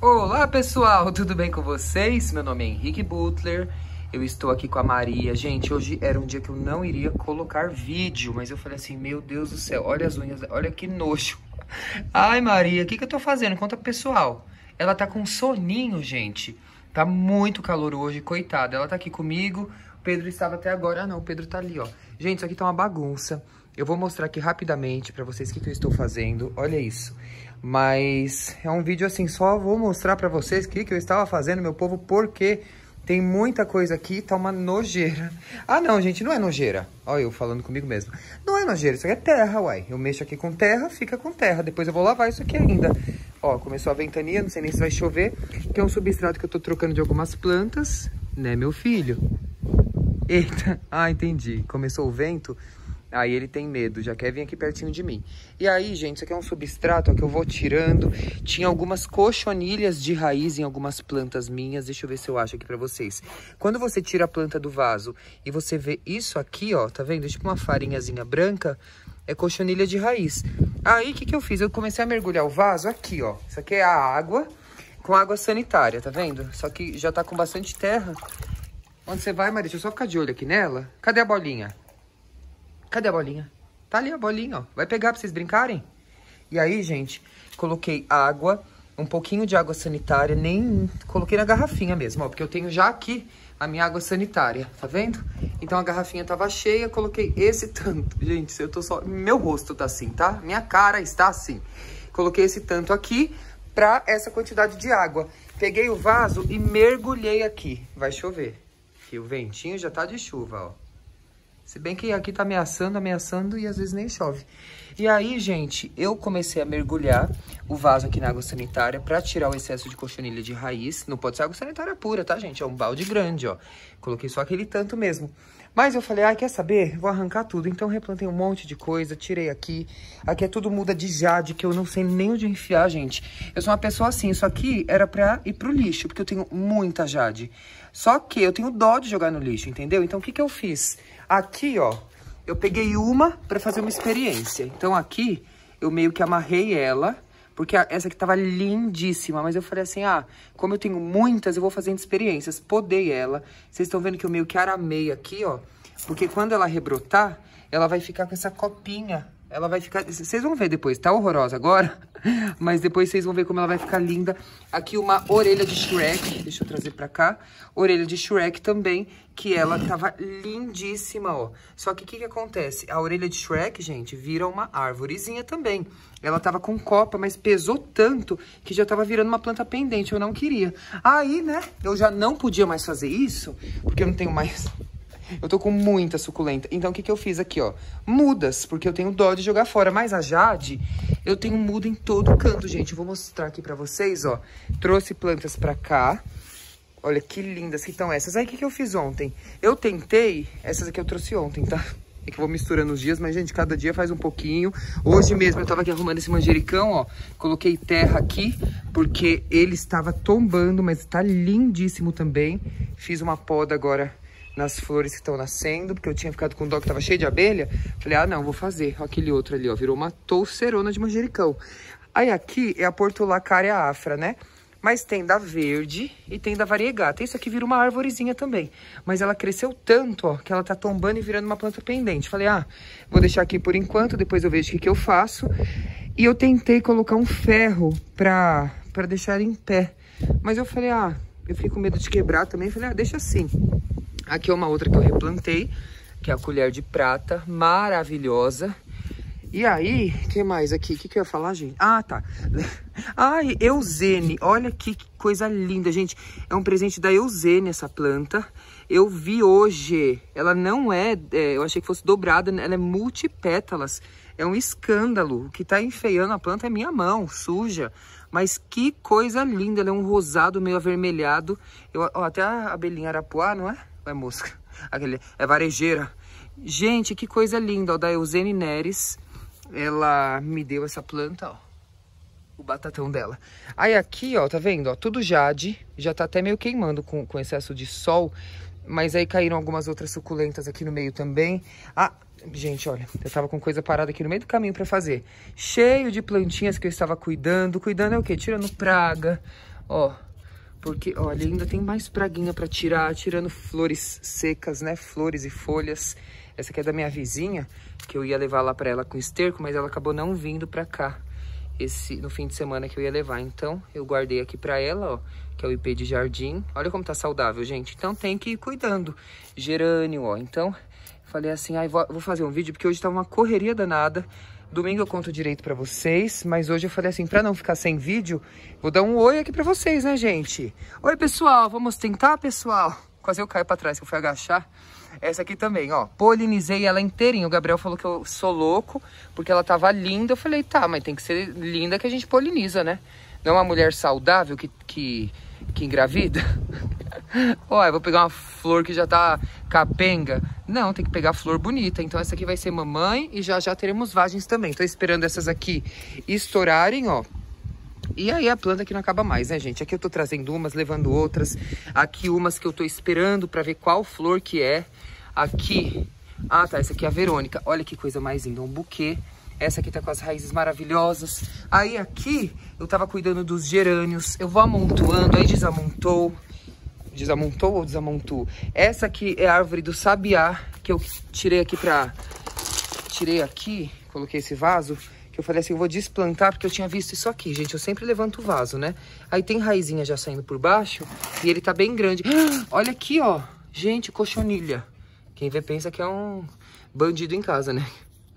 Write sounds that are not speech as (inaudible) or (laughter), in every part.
Olá pessoal, tudo bem com vocês? Meu nome é Henrique Butler, eu estou aqui com a Maria. Gente, hoje era um dia que eu não iria colocar vídeo, mas eu falei assim, meu Deus do céu, olha as unhas, olha que nojo. Ai Maria, o que, que eu tô fazendo? Conta pro pessoal. Ela tá com soninho, gente. Tá muito calor hoje, coitada. Ela tá aqui comigo, o Pedro estava até agora. Ah não, o Pedro tá ali, ó. Gente, isso aqui tá uma bagunça. Eu vou mostrar aqui rapidamente pra vocês o que, que eu estou fazendo. Olha isso. Mas é um vídeo assim, só vou mostrar pra vocês o que, que eu estava fazendo, meu povo, porque tem muita coisa aqui, tá uma nojeira. Ah não, gente, não é nojeira. Olha eu falando comigo mesmo. Não é nojeira, isso aqui é terra, uai. Eu mexo aqui com terra, fica com terra. Depois eu vou lavar isso aqui ainda. Ó, começou a ventania, não sei nem se vai chover. que é um substrato que eu tô trocando de algumas plantas, né, meu filho? Eita, (laughs) ah, entendi. Começou o vento, Aí ele tem medo, já quer vir aqui pertinho de mim. E aí, gente, isso aqui é um substrato ó, que eu vou tirando. Tinha algumas cochonilhas de raiz em algumas plantas minhas. Deixa eu ver se eu acho aqui pra vocês. Quando você tira a planta do vaso e você vê isso aqui, ó, tá vendo? É tipo uma farinhazinha branca, é cochonilha de raiz. Aí, o que que eu fiz? Eu comecei a mergulhar o vaso aqui, ó. Isso aqui é a água com água sanitária, tá vendo? Só que já tá com bastante terra. Onde você vai, Maria? Deixa eu só ficar de olho aqui nela. Cadê a bolinha? Cadê a bolinha? Tá ali a bolinha, ó. Vai pegar pra vocês brincarem? E aí, gente, coloquei água, um pouquinho de água sanitária, nem coloquei na garrafinha mesmo, ó, porque eu tenho já aqui a minha água sanitária, tá vendo? Então a garrafinha tava cheia, coloquei esse tanto. Gente, eu tô só... Meu rosto tá assim, tá? Minha cara está assim. Coloquei esse tanto aqui pra essa quantidade de água. Peguei o vaso e mergulhei aqui. Vai chover. E o ventinho já tá de chuva, ó. Se bem que aqui tá ameaçando, ameaçando e às vezes nem chove. E aí, gente, eu comecei a mergulhar o vaso aqui na água sanitária para tirar o excesso de cochonilha de raiz. Não pode ser água sanitária pura, tá, gente? É um balde grande, ó. Coloquei só aquele tanto mesmo. Mas eu falei, ai, quer saber? Vou arrancar tudo. Então, replantei um monte de coisa, tirei aqui. Aqui é tudo muda de jade, que eu não sei nem onde enfiar, gente. Eu sou uma pessoa assim, isso aqui era pra ir pro lixo, porque eu tenho muita jade. Só que eu tenho dó de jogar no lixo, entendeu? Então, o que que eu fiz? Aqui, ó, eu peguei uma para fazer uma experiência. Então aqui eu meio que amarrei ela, porque essa aqui tava lindíssima, mas eu falei assim, ah, como eu tenho muitas, eu vou fazendo experiências. Podei ela. Vocês estão vendo que eu meio que aramei aqui, ó, porque quando ela rebrotar, ela vai ficar com essa copinha ela vai ficar... Vocês vão ver depois. Tá horrorosa agora, (laughs) mas depois vocês vão ver como ela vai ficar linda. Aqui uma orelha de Shrek. Deixa eu trazer pra cá. Orelha de Shrek também, que ela tava lindíssima, ó. Só que o que que acontece? A orelha de Shrek, gente, vira uma árvorezinha também. Ela tava com copa, mas pesou tanto que já tava virando uma planta pendente. Eu não queria. Aí, né, eu já não podia mais fazer isso, porque eu não tenho mais eu tô com muita suculenta. Então, o que, que eu fiz aqui, ó? Mudas, porque eu tenho dó de jogar fora. Mas a Jade, eu tenho muda em todo canto, gente. Eu vou mostrar aqui pra vocês, ó. Trouxe plantas pra cá. Olha que lindas que estão essas. Aí, o que, que eu fiz ontem? Eu tentei... Essas aqui eu trouxe ontem, tá? É que eu vou misturando os dias, mas, gente, cada dia faz um pouquinho. Hoje mesmo eu tava aqui arrumando esse manjericão, ó. Coloquei terra aqui, porque ele estava tombando, mas tá lindíssimo também. Fiz uma poda agora nas flores que estão nascendo, porque eu tinha ficado com dó que tava cheio de abelha. Falei, ah, não, vou fazer. Aquele outro ali, ó, virou uma tolcerona de manjericão. Aí aqui é a portulacaria afra, né? Mas tem da verde e tem da variegata. Isso aqui vira uma árvorezinha também. Mas ela cresceu tanto, ó, que ela tá tombando e virando uma planta pendente. Falei, ah, vou deixar aqui por enquanto, depois eu vejo o que, que eu faço. E eu tentei colocar um ferro pra, pra deixar em pé. Mas eu falei, ah, eu fiquei com medo de quebrar também. Falei, ah, deixa assim. Aqui é uma outra que eu replantei, que é a colher de prata, maravilhosa. E aí, o que mais aqui? O que, que eu ia falar, gente? Ah, tá. (laughs) Ai, Eusene. Olha que coisa linda, gente. É um presente da Eusene essa planta. Eu vi hoje. Ela não é, é eu achei que fosse dobrada, né? ela é multipétalas. É um escândalo. O que tá enfeiando a planta é minha mão, suja. Mas que coisa linda. Ela é um rosado meio avermelhado. Eu, ó, até a abelhinha arapuá, não é? é mosca. Aquele, é varejeira. Gente, que coisa linda, ó, da Eusene Neres. Ela me deu essa planta, ó. O batatão dela. Aí aqui, ó, tá vendo? Ó, tudo jade. Já tá até meio queimando com, com excesso de sol. Mas aí caíram algumas outras suculentas aqui no meio também. Ah, Gente, olha, eu tava com coisa parada aqui no meio do caminho pra fazer. Cheio de plantinhas que eu estava cuidando. Cuidando é o quê? Tirando praga. Ó, porque, olha, ainda tem mais praguinha para tirar, tirando flores secas, né? Flores e folhas. Essa aqui é da minha vizinha, que eu ia levar lá para ela com esterco, mas ela acabou não vindo para cá esse no fim de semana que eu ia levar. Então, eu guardei aqui para ela, ó, que é o IP de jardim. Olha como tá saudável, gente. Então, tem que ir cuidando. Gerânio, ó. Então, falei assim, ah, vou fazer um vídeo, porque hoje tá uma correria danada Domingo eu conto direito para vocês, mas hoje eu falei assim, para não ficar sem vídeo, vou dar um oi aqui para vocês, né, gente? Oi, pessoal, vamos tentar, pessoal? Quase eu caio para trás, que eu fui agachar. Essa aqui também, ó, polinizei ela inteirinha. O Gabriel falou que eu sou louco, porque ela tava linda. Eu falei, tá, mas tem que ser linda que a gente poliniza, né? Não é uma mulher saudável que, que, que engravida? (laughs) Olha, (laughs) vou pegar uma flor que já tá capenga. Não, tem que pegar flor bonita. Então essa aqui vai ser mamãe e já já teremos vagens também. Tô esperando essas aqui estourarem, ó. E aí a planta que não acaba mais, né, gente? Aqui eu tô trazendo umas, levando outras. Aqui umas que eu tô esperando para ver qual flor que é. Aqui... Ah, tá, essa aqui é a Verônica. Olha que coisa mais linda, um buquê. Essa aqui tá com as raízes maravilhosas. Aí aqui eu tava cuidando dos gerânios. Eu vou amontoando, aí desamontou. Desamontou ou desamontou? Essa aqui é a árvore do sabiá, que eu tirei aqui pra... Tirei aqui, coloquei esse vaso, que eu falei assim, eu vou desplantar, porque eu tinha visto isso aqui, gente. Eu sempre levanto o vaso, né? Aí tem raizinha já saindo por baixo, e ele tá bem grande. (gasps) Olha aqui, ó. Gente, cochonilha. Quem vê pensa que é um bandido em casa, né?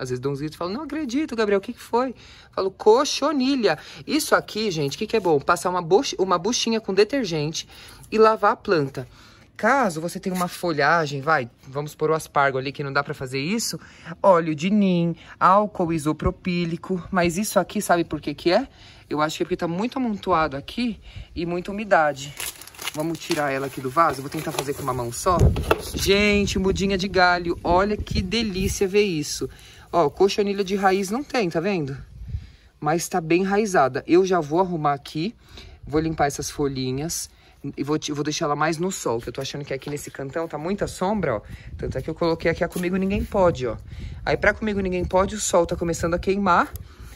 Às vezes dou uns gritos e falo, não acredito, Gabriel, o que, que foi? falo, cochonilha. Isso aqui, gente, o que, que é bom? Passar uma, buch uma buchinha com detergente e lavar a planta. Caso você tenha uma folhagem, vai, vamos pôr o aspargo ali que não dá para fazer isso, óleo de nim, álcool isopropílico, mas isso aqui sabe por que que é? Eu acho que é porque tá muito amontoado aqui e muita umidade. Vamos tirar ela aqui do vaso. Vou tentar fazer com uma mão só. Gente, mudinha de galho. Olha que delícia ver isso. Ó, anilha de raiz não tem, tá vendo? Mas tá bem raizada. Eu já vou arrumar aqui, vou limpar essas folhinhas e vou, vou deixar ela mais no sol, que eu tô achando que aqui nesse cantão tá muita sombra, ó. Tanto é que eu coloquei aqui a Comigo Ninguém Pode, ó. Aí pra Comigo Ninguém Pode, o sol tá começando a queimar,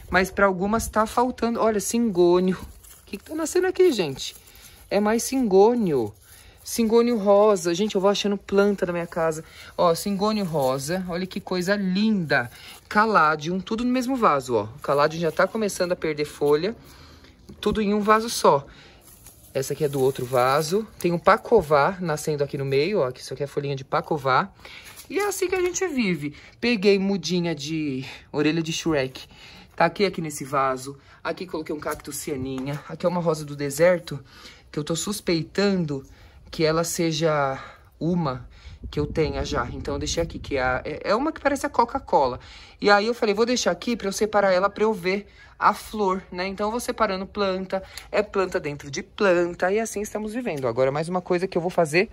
mas pra algumas tá faltando... Olha, singônio O que que tá nascendo aqui, gente? É mais cingônio. Cingônio rosa. Gente, eu vou achando planta na minha casa. Ó, cingônio rosa. Olha que coisa linda. Caladium, tudo no mesmo vaso, ó. O caladium já tá começando a perder folha. Tudo em um vaso só. Essa aqui é do outro vaso. Tem o um pacová nascendo aqui no meio, ó. Isso aqui é folhinha de pacová. E é assim que a gente vive. Peguei mudinha de orelha de Shrek. Taquei tá aqui, aqui nesse vaso. Aqui coloquei um cacto cianinha. Aqui é uma rosa do deserto que eu tô suspeitando que ela seja uma que eu tenha já. Então eu deixei aqui, que é, é, é uma que parece a Coca-Cola. E aí eu falei, vou deixar aqui para eu separar ela para eu ver a flor, né? Então eu vou separando planta, é planta dentro de planta e assim estamos vivendo. Agora mais uma coisa que eu vou fazer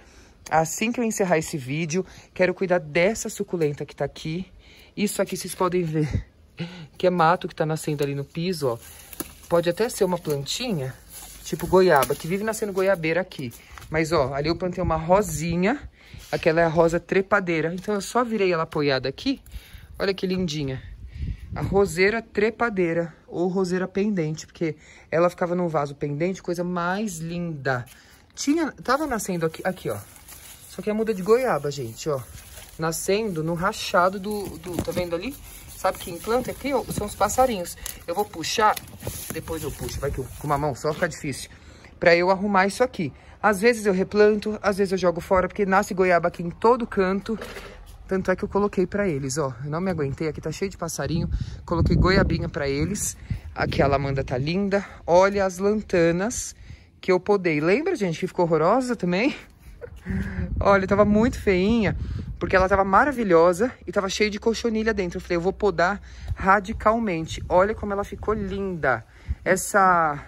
assim que eu encerrar esse vídeo, quero cuidar dessa suculenta que tá aqui. Isso aqui vocês podem ver, (laughs) que é mato que tá nascendo ali no piso, ó. Pode até ser uma plantinha, tipo goiaba, que vive nascendo goiabeira aqui. Mas, ó, ali eu plantei uma rosinha. Aquela é a rosa trepadeira. Então, eu só virei ela apoiada aqui. Olha que lindinha. A roseira trepadeira ou roseira pendente, porque ela ficava num vaso pendente, coisa mais linda. Tinha, tava nascendo aqui, aqui, ó. Só que é muda de goiaba, gente, ó. Nascendo no rachado do, do tá vendo ali? Sabe quem planta aqui? Ó, é são os passarinhos. Eu vou puxar, depois eu puxo, vai que com uma mão só fica difícil. Pra eu arrumar isso aqui. Às vezes eu replanto, às vezes eu jogo fora, porque nasce goiaba aqui em todo canto. Tanto é que eu coloquei para eles, ó. Eu não me aguentei, aqui tá cheio de passarinho. Coloquei goiabinha para eles. Aqui a lamanda tá linda. Olha as lantanas que eu podei. Lembra, gente, que ficou horrorosa também? (laughs) Olha, tava muito feinha, porque ela tava maravilhosa e tava cheia de colchonilha dentro. Eu falei, eu vou podar radicalmente. Olha como ela ficou linda. Essa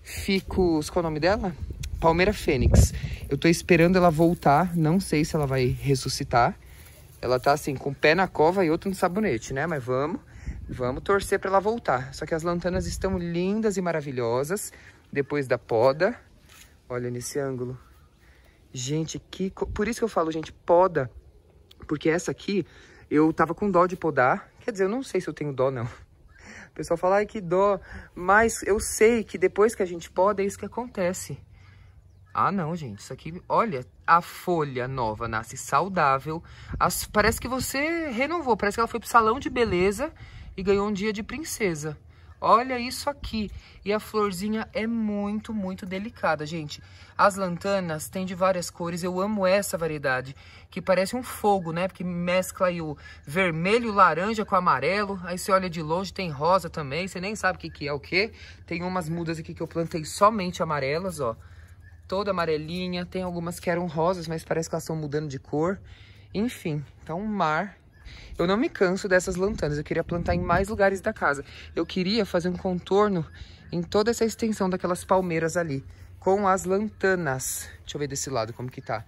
ficus, qual é o nome dela? Palmeira Fênix. Eu tô esperando ela voltar, não sei se ela vai ressuscitar. Ela tá assim, com um pé na cova e outro no sabonete, né? Mas vamos, vamos torcer para ela voltar. Só que as lantanas estão lindas e maravilhosas depois da poda. Olha nesse ângulo. Gente, que. Por isso que eu falo, gente, poda. Porque essa aqui, eu tava com dó de podar. Quer dizer, eu não sei se eu tenho dó, não. O pessoal fala, ai, que dó. Mas eu sei que depois que a gente poda, é isso que acontece. Ah, não, gente, isso aqui, olha, a folha nova nasce saudável. As, parece que você renovou, parece que ela foi pro salão de beleza e ganhou um dia de princesa. Olha isso aqui. E a florzinha é muito, muito delicada, gente. As lantanas têm de várias cores. Eu amo essa variedade, que parece um fogo, né? Porque mescla aí o vermelho, laranja com o amarelo. Aí você olha de longe, tem rosa também. Você nem sabe o que, que é o que. Tem umas mudas aqui que eu plantei somente amarelas, ó toda amarelinha. Tem algumas que eram rosas, mas parece que elas estão mudando de cor. Enfim, tá então, um mar. Eu não me canso dessas lantanas. Eu queria plantar em mais lugares da casa. Eu queria fazer um contorno em toda essa extensão daquelas palmeiras ali. Com as lantanas. Deixa eu ver desse lado como que tá.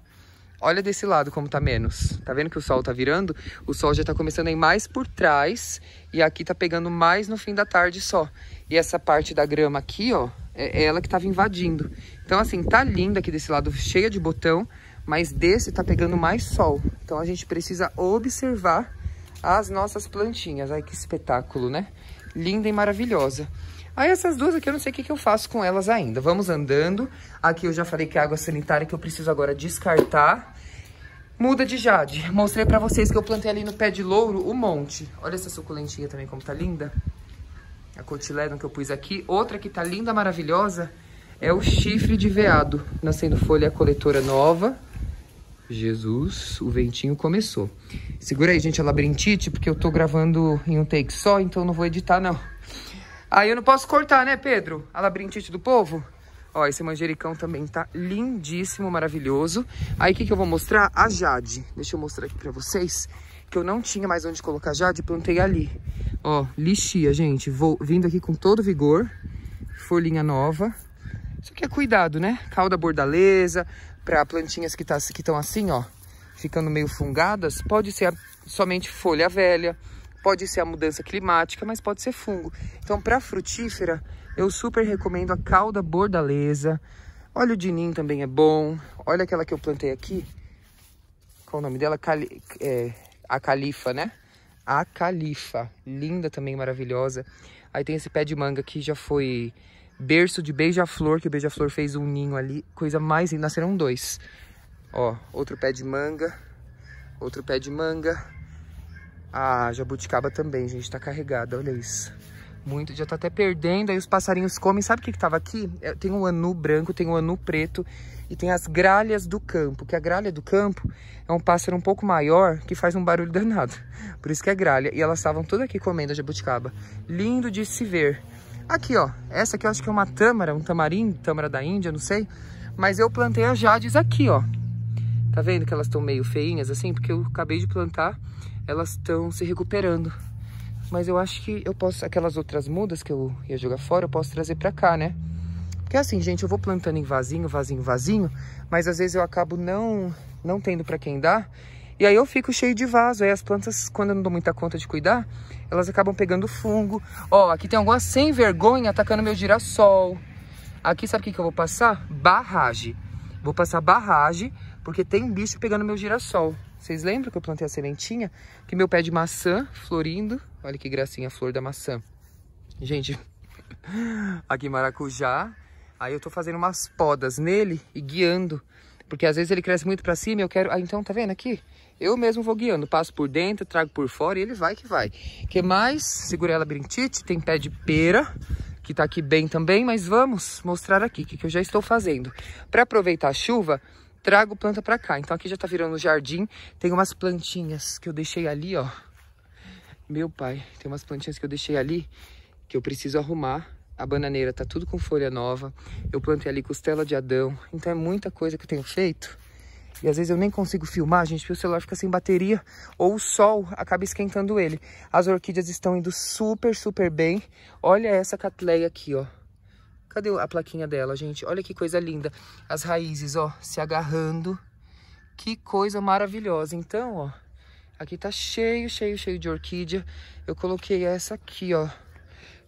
Olha desse lado como tá menos. Tá vendo que o sol tá virando? O sol já tá começando a ir mais por trás. E aqui tá pegando mais no fim da tarde só. E essa parte da grama aqui, ó é, é ela que estava invadindo. Então, assim, tá linda aqui desse lado, cheia de botão, mas desse tá pegando mais sol. Então, a gente precisa observar as nossas plantinhas. Ai, que espetáculo, né? Linda e maravilhosa. Aí essas duas aqui eu não sei o que, que, eu faço com elas ainda. Vamos andando. Aqui eu já falei que é água sanitária que eu preciso agora descartar. Muda de jade. Mostrei pra vocês que eu plantei ali no pé de louro um monte. Olha essa suculentinha também como tá linda a cotiledon que eu pus aqui. Outra que tá linda, maravilhosa, é o chifre de veado. Nascendo folha coletora nova. Jesus, o ventinho começou. Segura aí, gente, a labirintite, porque eu tô gravando em um take só, então não vou editar, não. Aí eu não posso cortar, né, Pedro? A labirintite do povo? Ó, esse manjericão também tá lindíssimo, maravilhoso. Aí, o que, que eu vou mostrar? A Jade. Deixa eu mostrar aqui pra vocês que eu não tinha mais onde colocar jade, plantei ali. Ó, lixia, gente. Vou vindo aqui com todo vigor. Folhinha nova. Isso aqui é cuidado, né? Calda bordaleza, para plantinhas que tá, estão assim, ó, ficando meio fungadas. Pode ser a, somente folha velha, pode ser a mudança climática, mas pode ser fungo. Então, para frutífera, eu super recomendo a calda bordaleza. olha o dinim também é bom. Olha aquela que eu plantei aqui. Qual o nome dela? Cali, é, a califa, né? A califa, linda também, maravilhosa. Aí tem esse pé de manga que já foi berço de beija-flor, que o beija-flor fez um ninho ali, coisa mais linda, nasceram dois. Ó, outro pé de manga, outro pé de manga. A jabuticaba também, gente, tá carregada, olha isso. Muito, já tá até perdendo, aí os passarinhos comem. Sabe o que que tava aqui? É, tem um anu branco, tem um anu preto e tem as gralhas do campo, que a gralha do campo é um pássaro um pouco maior que faz um barulho danado, por isso que é gralha, e elas estavam todas aqui comendo a jabuticaba, lindo de se ver. Aqui, ó, essa aqui eu acho que é uma tâmara, um tamarindo, tâmara da Índia, não sei, mas eu plantei as jades aqui, ó. Tá vendo que elas estão meio feinhas assim? Porque eu acabei de plantar, elas estão se recuperando. Mas eu acho que eu posso, aquelas outras mudas que eu ia jogar fora, eu posso trazer pra cá, né? É assim, gente, eu vou plantando em vasinho, vasinho, vasinho, mas às vezes eu acabo não, não tendo para quem dar. E aí eu fico cheio de vaso. Aí as plantas, quando eu não dou muita conta de cuidar, elas acabam pegando fungo. Ó, aqui tem alguma sem vergonha atacando meu girassol. Aqui sabe o que, que eu vou passar? Barragem. Vou passar barragem, porque tem um bicho pegando meu girassol. Vocês lembram que eu plantei a sementinha? Que meu pé de maçã florindo. Olha que gracinha a flor da maçã. Gente, (laughs) aqui maracujá. Aí eu tô fazendo umas podas nele e guiando, porque às vezes ele cresce muito para cima e eu quero... Ah, então tá vendo aqui? Eu mesmo vou guiando, passo por dentro, trago por fora e ele vai que vai. que mais? Segurei a labirintite, tem pé de pera, que tá aqui bem também, mas vamos mostrar aqui o que, que eu já estou fazendo. Para aproveitar a chuva, trago planta para cá. Então aqui já tá virando jardim, tem umas plantinhas que eu deixei ali, ó. Meu pai, tem umas plantinhas que eu deixei ali que eu preciso arrumar a bananeira tá tudo com folha nova. Eu plantei ali costela de Adão. Então é muita coisa que eu tenho feito. E às vezes eu nem consigo filmar, gente, porque o celular fica sem bateria ou o sol acaba esquentando ele. As orquídeas estão indo super, super bem. Olha essa catleia aqui, ó. Cadê a plaquinha dela, gente? Olha que coisa linda. As raízes, ó, se agarrando. Que coisa maravilhosa. Então, ó, aqui tá cheio, cheio, cheio de orquídea. Eu coloquei essa aqui, ó.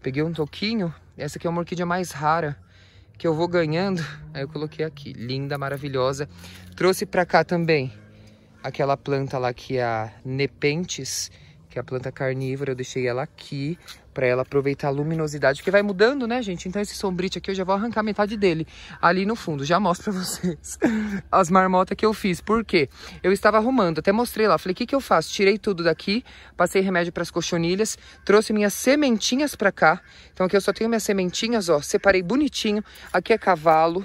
Peguei um toquinho, essa aqui é uma orquídea mais rara que eu vou ganhando. Aí eu coloquei aqui, linda, maravilhosa. Trouxe para cá também aquela planta lá que é a Nepentes, que é a planta carnívora, eu deixei ela aqui para ela aproveitar a luminosidade, porque vai mudando, né, gente? Então esse sombrite aqui eu já vou arrancar metade dele ali no fundo. Já mostro para vocês (laughs) as marmotas que eu fiz. Por quê? Eu estava arrumando, até mostrei lá, falei: "O que que eu faço? Tirei tudo daqui, passei remédio para as cochonilhas, trouxe minhas sementinhas para cá. Então aqui eu só tenho minhas sementinhas, ó, separei bonitinho. Aqui é cavalo.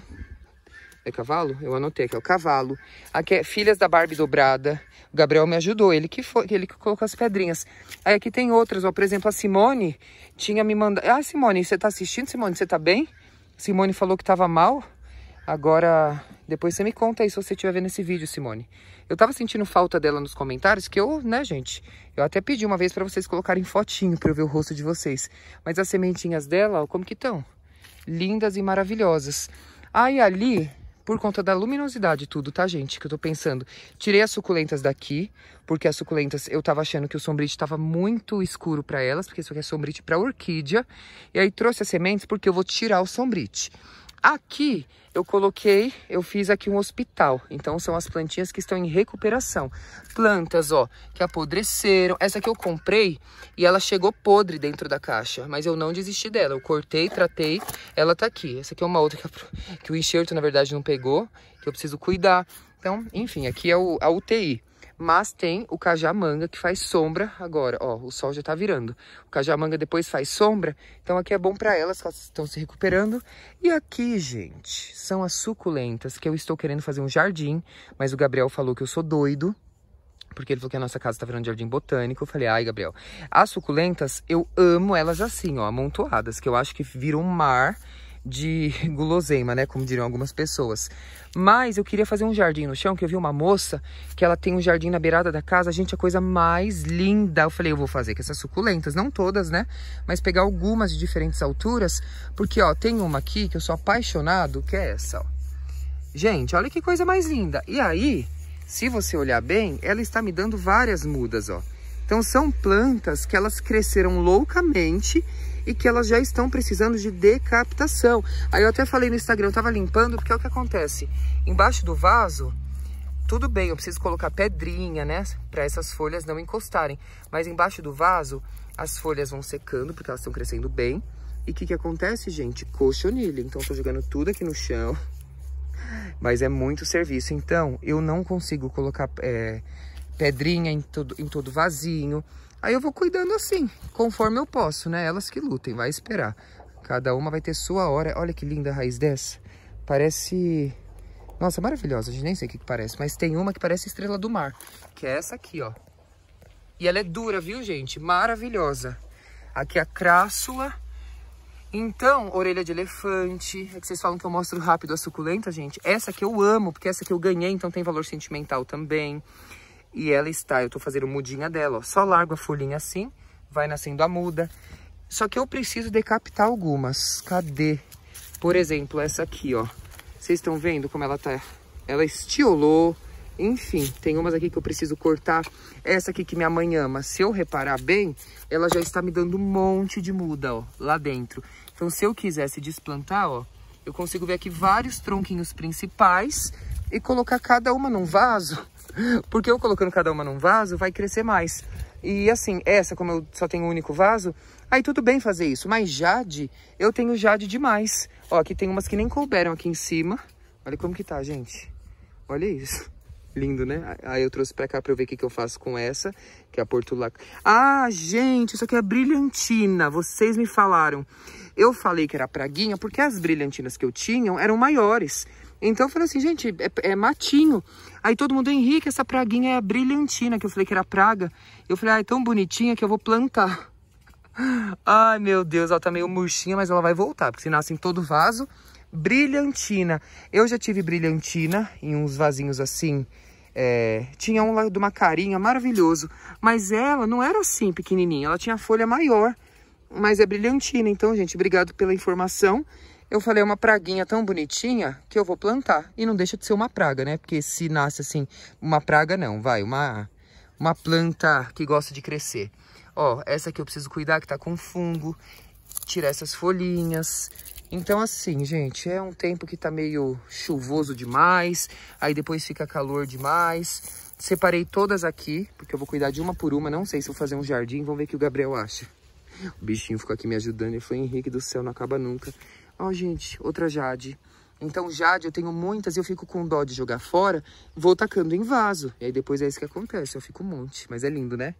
É cavalo? Eu anotei aqui, é o cavalo. Aqui é filhas da Barbie dobrada. O Gabriel me ajudou, ele que foi, ele que colocou as pedrinhas. Aí aqui tem outras, ó, por exemplo, a Simone tinha me mandado... Ah, Simone, você tá assistindo? Simone, você tá bem? Simone falou que tava mal. Agora, depois você me conta aí se você estiver vendo esse vídeo, Simone. Eu tava sentindo falta dela nos comentários, que eu, né, gente? Eu até pedi uma vez para vocês colocarem fotinho para eu ver o rosto de vocês. Mas as sementinhas dela, ó, como que estão? Lindas e maravilhosas. Aí ah, ali, por conta da luminosidade e tudo, tá, gente? Que eu tô pensando. Tirei as suculentas daqui, porque as suculentas eu tava achando que o sombrite tava muito escuro para elas, porque isso aqui é sombrite para orquídea. E aí trouxe as sementes porque eu vou tirar o sombrite. Aqui eu coloquei, eu fiz aqui um hospital. Então são as plantinhas que estão em recuperação. Plantas, ó, que apodreceram. Essa que eu comprei e ela chegou podre dentro da caixa, mas eu não desisti dela. Eu cortei, tratei, ela tá aqui. Essa aqui é uma outra que, que o enxerto, na verdade, não pegou, que eu preciso cuidar. Então, enfim, aqui é o, a UTI. Mas tem o cajamanga que faz sombra agora, ó, o sol já tá virando. O cajamanga depois faz sombra, então aqui é bom para elas, que elas estão se recuperando. E aqui, gente, são as suculentas que eu estou querendo fazer um jardim, mas o Gabriel falou que eu sou doido, porque ele falou que a nossa casa tá virando jardim botânico. Eu falei, ai, Gabriel, as suculentas, eu amo elas assim, ó, amontoadas, que eu acho que viram um mar de (laughs) guloseima, né? Como diriam algumas pessoas. Mas eu queria fazer um jardim no chão, que eu vi uma moça que ela tem um jardim na beirada da casa. Gente, a coisa mais linda. Eu falei, eu vou fazer com essas suculentas, não todas, né? Mas pegar algumas de diferentes alturas, porque ó, tem uma aqui que eu sou apaixonado, que é essa, ó. Gente, olha que coisa mais linda. E aí, se você olhar bem, ela está me dando várias mudas, ó. Então são plantas que elas cresceram loucamente e que elas já estão precisando de decapitação. Aí eu até falei no Instagram, eu estava limpando, porque é o que acontece. Embaixo do vaso, tudo bem, eu preciso colocar pedrinha, né? Para essas folhas não encostarem. Mas embaixo do vaso, as folhas vão secando, porque elas estão crescendo bem. E o que, que acontece, gente? Cochonilha. Então, eu tô jogando tudo aqui no chão. (laughs) Mas é muito serviço. Então, eu não consigo colocar é, pedrinha em todo, em vasinho. Aí eu vou cuidando assim, conforme eu posso, né? Elas que lutem, vai esperar. Cada uma vai ter sua hora. Olha que linda a raiz dessa. Parece... Nossa, maravilhosa. A gente nem sei o que, que parece. Mas tem uma que parece estrela do mar. Que é essa aqui, ó. E ela é dura, viu, gente? Maravilhosa. Aqui é a crássula. Então, orelha de elefante. É que vocês falam que eu mostro rápido a suculenta, gente. Essa que eu amo, porque essa que eu ganhei, então tem valor sentimental também. E ela está, eu estou fazendo mudinha dela, ó. Só largo a folhinha assim, vai nascendo a muda. Só que eu preciso decapitar algumas. Cadê? Por exemplo, essa aqui, ó. Vocês estão vendo como ela tá? Ela estiolou. Enfim, tem umas aqui que eu preciso cortar. Essa aqui que minha mãe ama. Se eu reparar bem, ela já está me dando um monte de muda, ó, lá dentro. Então, se eu quisesse desplantar, ó, eu consigo ver aqui vários tronquinhos principais e colocar cada uma num vaso, (laughs) porque eu colocando cada uma num vaso vai crescer mais. E assim, essa, como eu só tenho um único vaso, aí tudo bem fazer isso. Mas jade, eu tenho jade demais. Ó, aqui tem umas que nem couberam aqui em cima. Olha como que tá, gente. Olha isso. Lindo, né? Aí eu trouxe pra cá pra eu ver o que, que eu faço com essa, que é a portulaca. Ah, gente, isso aqui é brilhantina. Vocês me falaram. Eu falei que era praguinha porque as brilhantinas que eu tinha eram maiores. Então eu falei assim, gente, é, é matinho. Aí todo mundo, Henrique, essa praguinha é a brilhantina, que eu falei que era praga. Eu falei, ah, é tão bonitinha que eu vou plantar. (laughs) Ai, meu Deus, ela tá meio murchinha, mas ela vai voltar, porque se nasce em todo vaso. Brilhantina. Eu já tive brilhantina em uns vasinhos assim. É... tinha um lá de uma carinha maravilhoso, mas ela não era assim pequenininha, ela tinha folha maior, mas é brilhantina. Então, gente, obrigado pela informação eu falei, é uma praguinha tão bonitinha que eu vou plantar. E não deixa de ser uma praga, né? Porque se nasce assim, uma praga não, vai, uma, uma planta que gosta de crescer. Ó, essa aqui eu preciso cuidar que tá com fungo, tirar essas folhinhas. Então assim, gente, é um tempo que tá meio chuvoso demais, aí depois fica calor demais. Separei todas aqui, porque eu vou cuidar de uma por uma, não sei se vou fazer um jardim, vamos ver o que o Gabriel acha. O bichinho ficou aqui me ajudando e foi Henrique do céu, não acaba nunca. Ó, oh, gente, outra Jade. Então, Jade, eu tenho muitas e eu fico com dó de jogar fora, vou tacando em vaso. E aí depois é isso que acontece, eu fico um monte. Mas é lindo, né?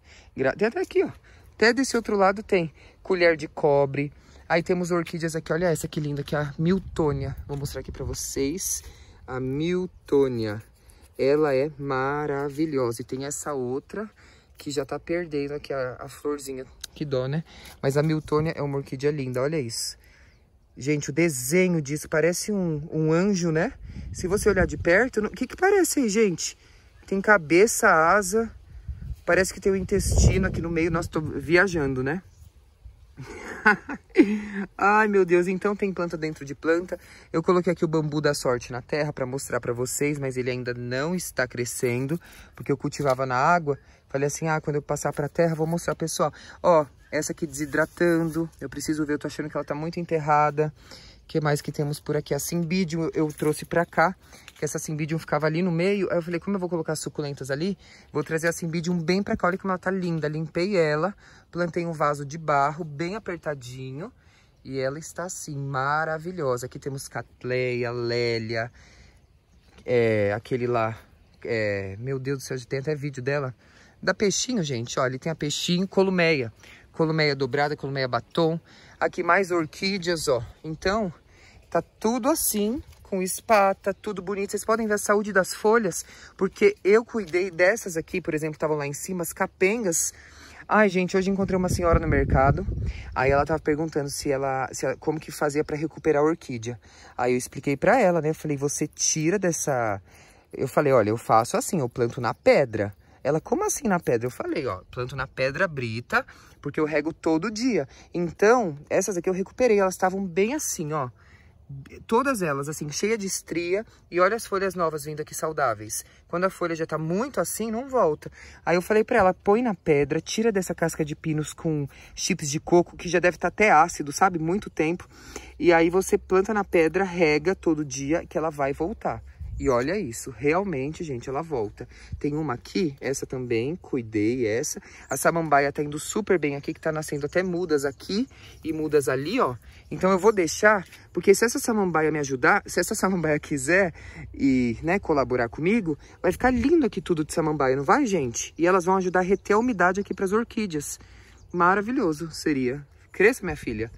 Tem até aqui, ó. Até desse outro lado tem colher de cobre. Aí temos orquídeas aqui, olha essa que linda, que é a miltonia Vou mostrar aqui pra vocês. A miltonia Ela é maravilhosa. E tem essa outra que já tá perdendo aqui a, a florzinha. Que dó, né? Mas a miltonia é uma orquídea linda, olha isso. Gente, o desenho disso parece um, um anjo, né? Se você olhar de perto, o que, que parece aí, gente? Tem cabeça, asa, parece que tem o um intestino aqui no meio. Nossa, tô viajando, né? (laughs) Ai, meu Deus, então tem planta dentro de planta. Eu coloquei aqui o bambu da sorte na terra para mostrar para vocês, mas ele ainda não está crescendo, porque eu cultivava na água. Falei assim, ah, quando eu passar para terra, vou mostrar, pessoal. Ó, essa aqui desidratando. Eu preciso ver, eu tô achando que ela tá muito enterrada. O que mais que temos por aqui? A Simbidium eu, trouxe pra cá, que essa Simbidium ficava ali no meio. Aí eu falei, como eu vou colocar suculentas ali, vou trazer a Simbidium bem pra cá. Olha como ela tá linda. Limpei ela, plantei um vaso de barro bem apertadinho. E ela está assim, maravilhosa. Aqui temos Catleia, Lélia, é, aquele lá, é, meu Deus do céu, tem até vídeo dela. Da Peixinho, gente, olha, tem a Peixinho Columeia columeia dobrada, columeia batom. Aqui mais orquídeas, ó. Então, tá tudo assim, com espata, tudo bonito. Vocês podem ver a saúde das folhas, porque eu cuidei dessas aqui, por exemplo, que estavam lá em cima, as capengas. Ai, gente, hoje encontrei uma senhora no mercado. Aí ela tava perguntando se ela, se ela como que fazia para recuperar a orquídea. Aí eu expliquei para ela, né? Eu falei, você tira dessa eu falei, olha, eu faço assim, eu planto na pedra. Ela, como assim na pedra? Eu falei, ó, planto na pedra brita, porque eu rego todo dia. Então, essas aqui eu recuperei, elas estavam bem assim, ó. Todas elas, assim, cheia de estria. E olha as folhas novas vindo aqui saudáveis. Quando a folha já tá muito assim, não volta. Aí eu falei pra ela, põe na pedra, tira dessa casca de pinos com chips de coco, que já deve estar tá até ácido, sabe? Muito tempo. E aí você planta na pedra, rega todo dia, que ela vai voltar. E olha isso, realmente, gente, ela volta. Tem uma aqui, essa também, cuidei essa. A samambaia tá indo super bem aqui, que tá nascendo até mudas aqui e mudas ali, ó. Então eu vou deixar, porque se essa samambaia me ajudar, se essa samambaia quiser e, né, colaborar comigo, vai ficar lindo aqui tudo de samambaia, não vai, gente? E elas vão ajudar a reter a umidade aqui para as orquídeas. Maravilhoso seria. Cresça, minha filha.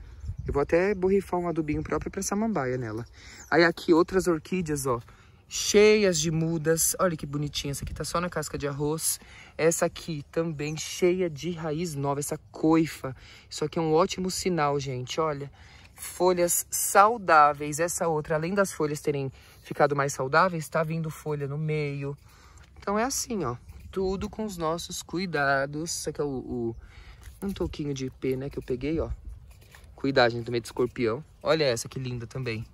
Eu vou até borrifar um adubinho próprio para samambaia nela. Aí aqui outras orquídeas, ó cheias de mudas. Olha que bonitinha, essa aqui tá só na casca de arroz. Essa aqui também cheia de raiz nova, essa coifa. Isso aqui é um ótimo sinal, gente, olha. Folhas saudáveis, essa outra, além das folhas terem ficado mais saudáveis, tá vindo folha no meio. Então é assim, ó, tudo com os nossos cuidados. Isso aqui é o, o um toquinho de IP, né, que eu peguei, ó. Cuidar, gente, do meio de escorpião. Olha essa que linda também.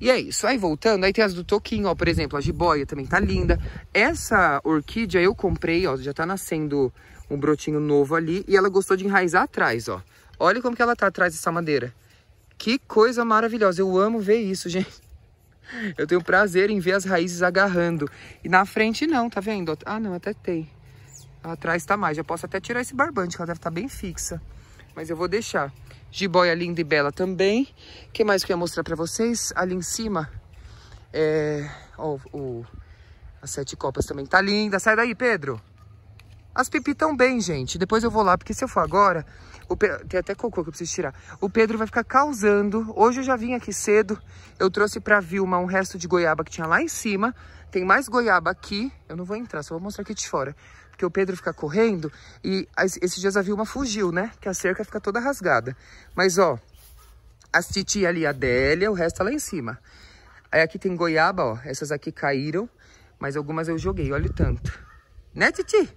E é isso. Aí voltando, aí tem as do Toquinho, ó, por exemplo, a jiboia também tá linda. Essa orquídea eu comprei, ó, já tá nascendo um brotinho novo ali e ela gostou de enraizar atrás, ó. Olha como que ela tá atrás dessa madeira. Que coisa maravilhosa. Eu amo ver isso, (laughs) gente. Eu tenho prazer em ver as raízes agarrando. E na frente não, tá vendo? Ah, não, até tem. Atrás tá mais. Já posso até tirar esse barbante, que ela deve estar tá bem fixa. Mas eu vou deixar jiboia linda e bela também. O que mais que eu ia mostrar para vocês? Ali em cima, é, ó, o, as sete copas também tá linda. Sai daí, Pedro. As pipi tão bem, gente. Depois eu vou lá, porque se eu for agora... Pe... Tem até cocô que eu preciso tirar. O Pedro vai ficar causando. Hoje eu já vim aqui cedo. Eu trouxe pra Vilma um resto de goiaba que tinha lá em cima. Tem mais goiaba aqui. Eu não vou entrar, só vou mostrar aqui de fora porque o Pedro fica correndo e esses dias a Vilma fugiu, né? Que a cerca fica toda rasgada. Mas, ó, as titi ali, a Adélia, o resto tá lá em cima. Aí aqui tem goiaba, ó. Essas aqui caíram, mas algumas eu joguei, olha o tanto. Né, titi?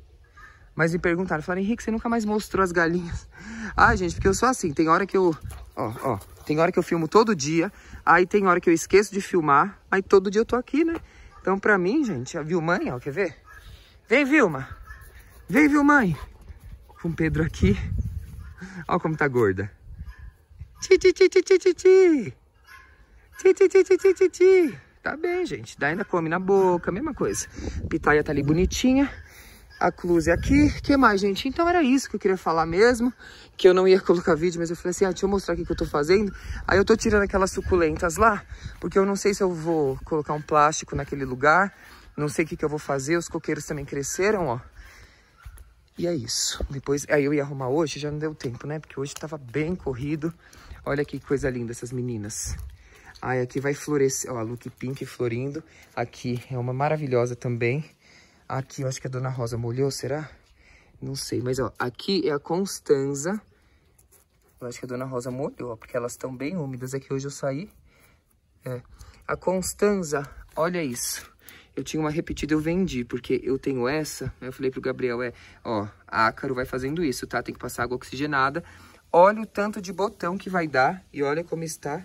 Mas me perguntaram, falaram, Henrique, você nunca mais mostrou as galinhas. Ah, (laughs) gente, porque eu sou assim, tem hora que eu... Ó, ó, tem hora que eu filmo todo dia, aí tem hora que eu esqueço de filmar, aí todo dia eu tô aqui, né? Então, pra mim, gente, a Vilma, ó, quer ver? Vem, Vilma! Vem, viu, mãe? Com o Pedro aqui. Olha como tá gorda. Ti, ti, ti, ti, ti, ti, ti. Ti, ti, ti, ti, ti, ti, ti. Tá bem, gente. Daí ainda come na boca, mesma coisa. Pitaia tá ali bonitinha. A Cluse aqui. O que mais, gente? Então era isso que eu queria falar mesmo. Que eu não ia colocar vídeo, mas eu falei assim, ah, deixa eu mostrar aqui o que eu tô fazendo. Aí eu tô tirando aquelas suculentas lá, porque eu não sei se eu vou colocar um plástico naquele lugar. Não sei o que, que eu vou fazer. Os coqueiros também cresceram, ó. E é isso. Depois, aí eu ia arrumar hoje, já não deu tempo, né? Porque hoje tava bem corrido. Olha que coisa linda essas meninas. Aí aqui vai florescer, ó, a Look Pink florindo. Aqui é uma maravilhosa também. Aqui eu acho que a Dona Rosa molhou, será? Não sei, mas ó, aqui é a Constanza. Eu acho que a Dona Rosa molhou, porque elas estão bem úmidas. Aqui hoje eu saí. É. A Constanza, olha isso eu tinha uma repetida, eu vendi, porque eu tenho essa. Né, eu falei pro Gabriel, é, ó, ácaro vai fazendo isso, tá? Tem que passar água oxigenada. Olha o tanto de botão que vai dar e olha como está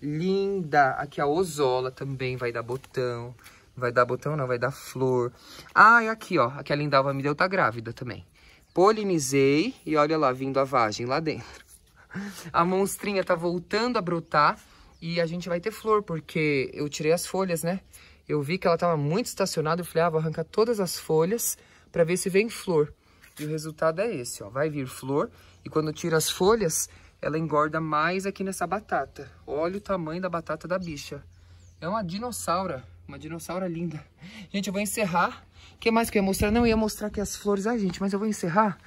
linda. Aqui a ozola também vai dar botão. Vai dar botão não, vai dar flor. Ah, e aqui, ó, aquela lindalva me deu, tá grávida também. Polinizei e olha lá, vindo a vagem lá dentro. (laughs) A monstrinha tá voltando a brotar e a gente vai ter flor, porque eu tirei as folhas, né? eu vi que ela estava muito estacionada, eu falei, ah, vou arrancar todas as folhas para ver se vem flor. E o resultado é esse, ó, vai vir flor e quando tira as folhas, ela engorda mais aqui nessa batata. Olha o tamanho da batata da bicha. É uma dinossauro, uma dinossauro linda. Gente, eu vou encerrar. O que mais que eu ia mostrar? Não, eu ia mostrar aqui as flores. Ai, gente, mas eu vou encerrar.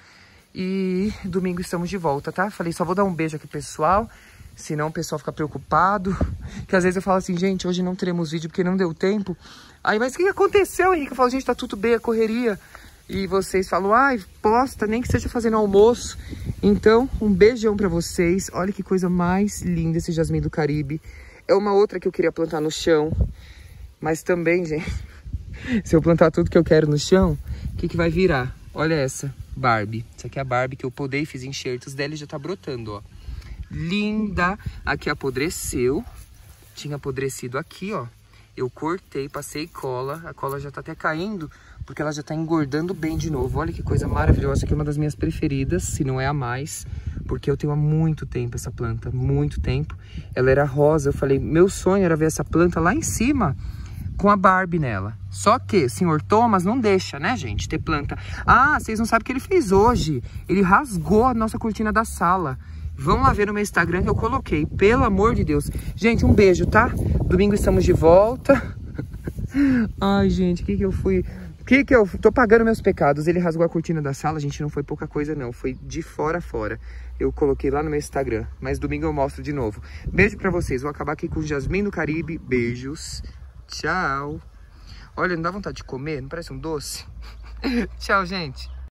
E domingo estamos de volta, tá? Falei, só vou dar um beijo aqui, pessoal senão o pessoal fica preocupado. Que às vezes eu falo assim, gente, hoje não teremos vídeo porque não deu tempo. Aí, mas o que aconteceu, Henrique? Eu falo, gente, tá tudo bem, a correria. E vocês falam, ai, posta, nem que seja fazendo almoço. Então, um beijão para vocês. Olha que coisa mais linda esse jasmim do Caribe. É uma outra que eu queria plantar no chão. Mas também, gente, (laughs) se eu plantar tudo que eu quero no chão, o que, que vai virar? Olha essa, Barbie. Essa aqui é a Barbie que eu podei, fiz enxertos dela e já tá brotando, ó linda. Aqui apodreceu. Tinha apodrecido aqui, ó. Eu cortei, passei cola. A cola já tá até caindo, porque ela já tá engordando bem de novo. Olha que coisa maravilhosa. Aqui é uma das minhas preferidas, se não é a mais. Porque eu tenho há muito tempo essa planta, muito tempo. Ela era rosa. Eu falei, meu sonho era ver essa planta lá em cima com a Barbie nela. Só que o senhor Thomas não deixa, né, gente, ter planta. Ah, vocês não sabem o que ele fez hoje. Ele rasgou a nossa cortina da sala. Vão lá ver no meu Instagram que eu coloquei. Pelo amor de Deus. Gente, um beijo, tá? Domingo estamos de volta. (laughs) Ai, gente, o que que eu fui... O que que eu... Tô pagando meus pecados. Ele rasgou a cortina da sala. Gente, não foi pouca coisa, não. Foi de fora a fora. Eu coloquei lá no meu Instagram. Mas domingo eu mostro de novo. Beijo pra vocês. Vou acabar aqui com Jasmin do Caribe. Beijos. Tchau. Olha, não dá vontade de comer? Não parece um doce? (laughs) Tchau, gente.